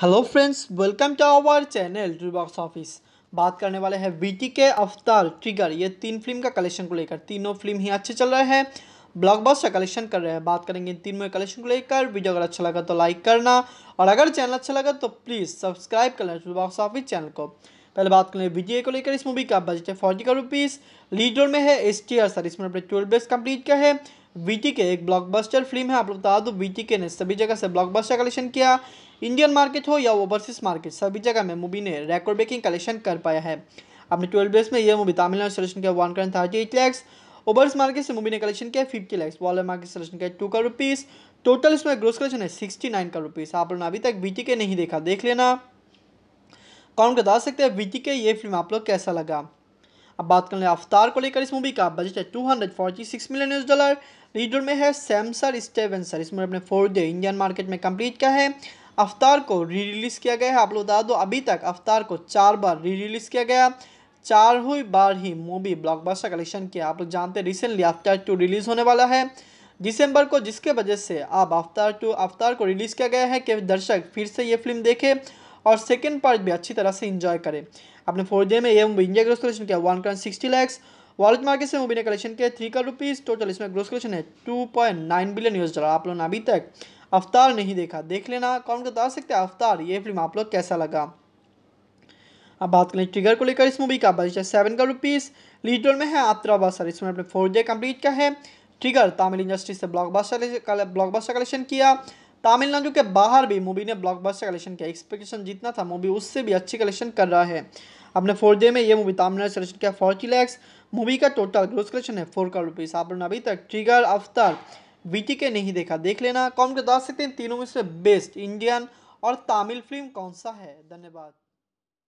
hello friends welcome to our channel box office बात करने वाले हैं टी के अवतार ट्रिगर ये तीन फिल्म का कलेक्शन को लेकर तीनों फिल्म ही अच्छे चल रहे हैं ब्लॉकबस्टर कलेक्शन कर रहे हैं बात करेंगे इन तीनों कलेक्शन को लेकर वीडियो अगर अच्छा लगा तो लाइक करना और अगर चैनल अच्छा लगा तो प्लीज़ सब्सक्राइब करना बॉक्स ऑफिस चैनल को पहले बात करें वीडियो को लेकर इस मूवी का बजट है फोर्टी का रुपीज़ लीड रोल में है एस टी आर सर इसमें अपने ट्वेल्व बेस कम्प्लीट का है वीटी के एक ब्लॉकबस्टर फिल्म है आप लोग बता दो वीटी के ने सभी जगह से ब्लॉकबस्टर कलेक्शन किया इंडियन मार्केट हो या ओवरसीज मार्केट सभी जगह में मूवी ने रेकॉर्ड ब्रेकिंग कलेक्शन कर पाया है अपने ट्वेल्व डेज में यह मूवी तमिलनाडु सेलेक्शन किया one crore thirty eight lakhs overseas market से मूवी ने कलेक्शन किया fifty lakhs world market collection किया टू करोड़ रुपीज़ टोटल इसमें ग्रोस कलेक्शन है सिक्सटी नाइन करोड़ रुपीज़ आप लोगों ने अभी तक वीटी के नहीं देखा देख लेना कौन बता सकते हैं वीटी के ये फिल्म आप लोग कैसा लगा अब बात कर लें अवतार को लेकर इस मूवी का बजट है two hundred forty six million US dollar leader में है सैमसर स्टेवेंसर इस मूवी अपने फोर्थ डे इंडियन मार्केट में कंप्लीट किया है अवतार को री रिलीज़ किया गया है आप लोग बता दो अभी तक अवतार को चार बार री रिलीज़ किया गया चार हुई बार ही मूवी ब्लॉकबस्टर कलेक्शन किया आप लोग जानते हैं रिसेंटली अवतार टू रिलीज़ होने वाला है दिसंबर को जिसके वजह से अब अवतार टू अवतार को रिलीज़ किया गया है कि दर्शक फिर से ये फिल्म देखें और सेकेंड पार्ट भी अच्छी तरह से इंजॉय करें अपने फोर जे में ये मूवी इंडिया ग्रोस कलेक्शन किया one crore sixty lakhs world market से मूवी ने कलेक्शन किया थ्री करोड़ रुपीज़ टोटल इसमें ग्रोस कलेक्शन है two point nine billion US dollar आप लोगों ने अभी तक अवतार नहीं देखा देख लेना कॉमेंट बता सकते हैं अवतार ये फिल्म आप लोग कैसा लगा अब बात करें ट्रिगर को लेकर इस मूवी का बजट है seven crore rupees lead role में है आत्रा बासर इसमें अपने फोर जे कम्प्लीट का है ट्रिगर तमिल इंडस्ट्री से ब्लॉकबस्टर ब्लॉकबस्टर कलेक्शन किया तमिलनाडु के बाहर भी मूवी ने ब्लॉकबस्टर कलेक्शन किया एक्सपेक्टेशन जितना था मूवी उससे भी अच्छी कलेक्शन कर रहा है अपने फोर डे में ये मूवी तमिलनाडु से कलेक्शन किया फोर्टी लैक्स मूवी का टोटल ग्रोथ कलेक्शन है फोर करोड़ रुपीज़ आप अभी तक ट्रिगर अफ्तार वीटी के नहीं देखा देख लेना कौन के बता सकते हैं तीनों में से बेस्ट इंडियन और तमिल फिल्म कौन सा है धन्यवाद